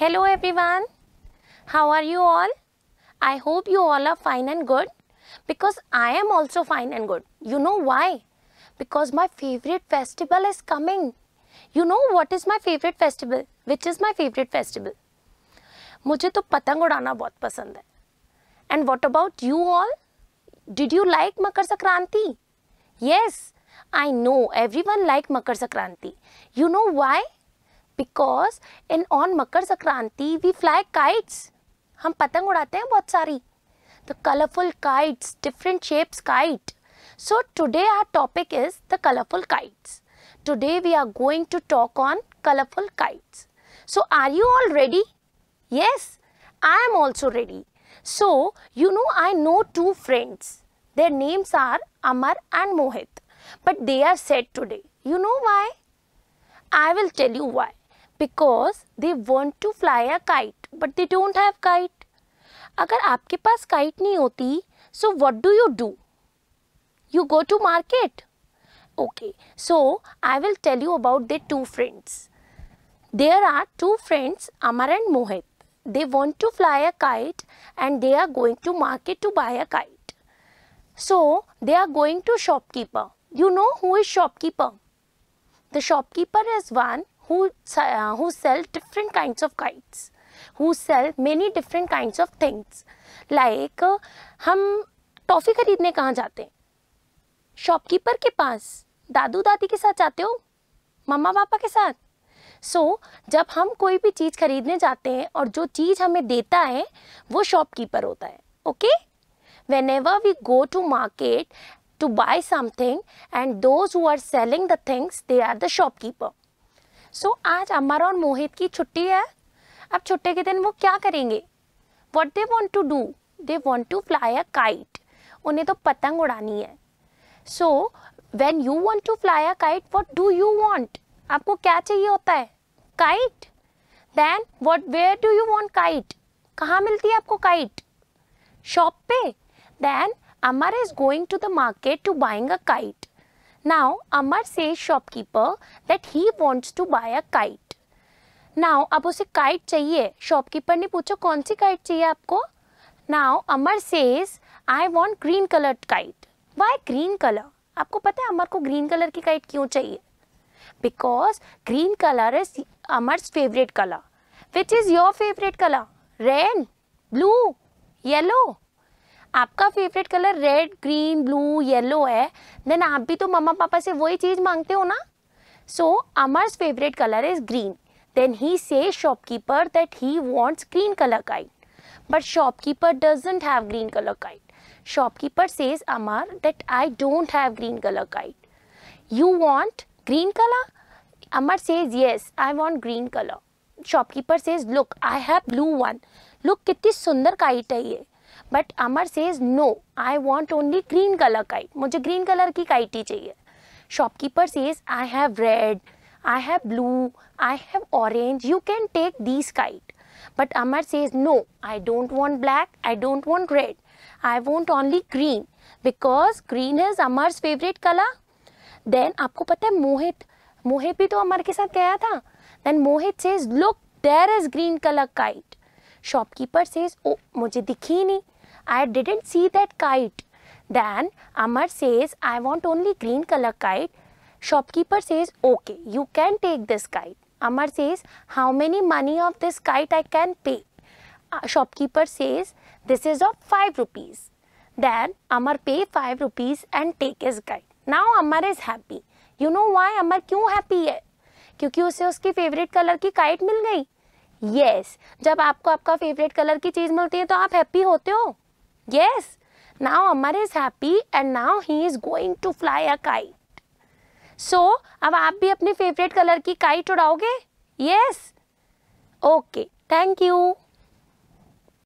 Hello everyone how are you all I hope you all are fine and good because I am also fine and good you know why because my favourite festival is coming you know what is my favourite festival which is my favourite festival मुझे तो पतंग उड़ाना बहुत पसंद है and what about you all did you like Makar Sankranti yes I know every one like Makar Sankranti you know Y because in on Makar Sakranti we fly kites. हम पतंग उड़ाते हैं बहुत the colorful kites, different shapes kite. So today our topic is the colorful kites. Today we are going to talk on colorful kites. So are you all ready? Yes, I am also ready. So you know I know two friends. Their names are Amar and Mohit. But they are sad today. You know why? I will tell you why. Because they because they want to fly a kite but they don't have kite अगर आपके पास so what do you do? You go to market. okay so i will tell you about the two friends there are two friends amar and mohit they want to fly a kite and they are going to market to buy a kite so they are going to shopkeeper you know who is shopkeeper the shopkeeper is one who, uh, who sell different kinds of kites, who sell many different kinds of things. Like uh, हम toffee खरीदने कहाँ जाते हैं shopkeeper के पास दादू दादी के साथ जाते हो मम्मा पापा के साथ सो so, जब हम कोई भी चीज़ खरीदने जाते हैं और जो चीज़ हमें देता है वो शॉपकीपर होता है okay whenever we go to market to buy something and those who are selling the things they are the shopkeeper so so, आज अमर और मोहित की छुट्टी है अब छुट्टी के दिन वो क्या करेंगे what they want to do they want to fly a kite उन्हें तो पतंग उड़ानी है so when you want to fly a kite what do you want आपको क्या चाहिए होता है kite then what where do you want kite कहाँ मिलती है आपको काइट शॉप पे then Amar is going to the market to buying a kite Now Amar says shopkeeper that he wants to buy a kite. Now अब उसे kite चाहिए shopkeeper ने पूछा कौन सी kite चाहिए आपको Now Amar says I want green colored kite. Why green color? आपको पता है अमर को green कलर की kite क्यों चाहिए Because green colour is Amar's favorite colour Which is your favorite colour Red, blue, yellow. आपका favourite colour red green blue yellow है then आप भी तो मम्मा पापा से वही चीज़ मांगते हो ना so Amar favourite colour is green then he say shopkeeper that he wants green colour kite but shopkeeper doesn't have green colour kite shopkeeper says Amar that I don't have green colour kite you want green colour Amar says yes I want green colour shopkeeper says look I have blue one look कितनी सुंदर kite है ये but Amar says no I want only green colour kite मुझे green colour की kite ही चाहिए shopkeeper says I have red I have blue I have orange you can take this kite but Amar says no I don't want black I don't want red I want only green because green is Amar favourite colour then आपको पता है मोहित मोहित भी तो अमर के साथ गया था then Mohit says look there is green colour kite shopkeeper से ओ मुझे दिखी ही नहीं I didn't see that kite then Amar says I want only green colour kite shopkeeper says okay you can take this kite Amar says how many money of this kite I can pay shopkeeper says this is of five rupees then Amar pay five rupees and take is kite now Amar is happy you know why Amar क्यों happy है क्योंकि उसे उसकी favourite colour की kite मिल गई yes yes. जब आपको आपका फेवरेट कलर की चीज़ मिलती है तो आप हैप्पी होते हो yes now Amar is happy and now he is going to fly a kite so अब आप भी अपने फेवरेट कलर की काइट उड़ाओगे यस ओके थैंक यू